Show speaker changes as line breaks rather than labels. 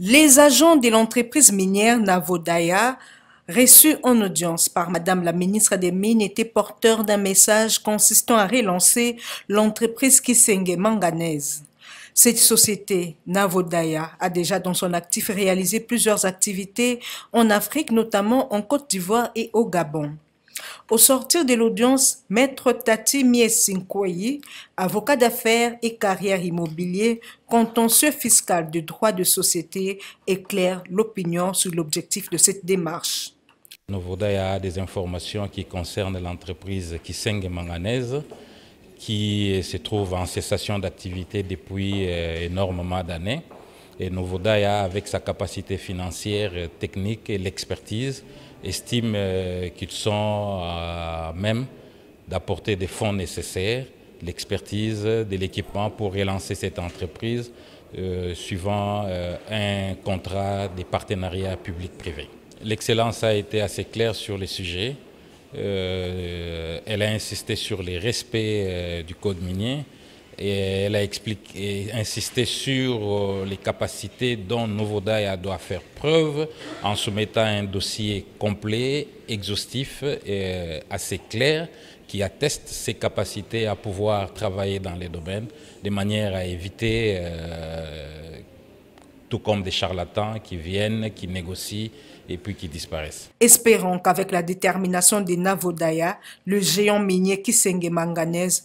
Les agents de l'entreprise minière Navodaya, reçus en audience par Madame la ministre des Mines, étaient porteurs d'un message consistant à relancer l'entreprise Kisenge Manganese. Cette société, Navodaya, a déjà dans son actif réalisé plusieurs activités en Afrique, notamment en Côte d'Ivoire et au Gabon. Au sortir de l'audience, Maître Tati Miesinkoyi, avocat d'affaires et carrière immobilier, contentieux fiscal de droit de société, éclaire l'opinion sur l'objectif de cette démarche.
Nous a des informations qui concernent l'entreprise Kiseng Manganese qui se trouve en cessation d'activité depuis euh, énormément d'années. Et Novodaya, avec sa capacité financière, euh, technique et l'expertise, estime euh, qu'ils sont à même d'apporter des fonds nécessaires, l'expertise, de l'équipement pour relancer cette entreprise euh, suivant un contrat de partenariat public-privé. L'excellence a été assez claire sur le sujet. elle a insisté sur les respects du code minier, elle a expliqué, insisté sur euh, les capacités dont Novodaya doit faire preuve en soumettant un dossier complet, exhaustif et euh, assez clair qui atteste ses capacités à pouvoir travailler dans les domaines de manière à éviter, euh, tout comme des charlatans qui viennent, qui négocient et puis qui disparaissent.
Espérons qu'avec la détermination de Navodaya, le géant minier Kisenge Manganèse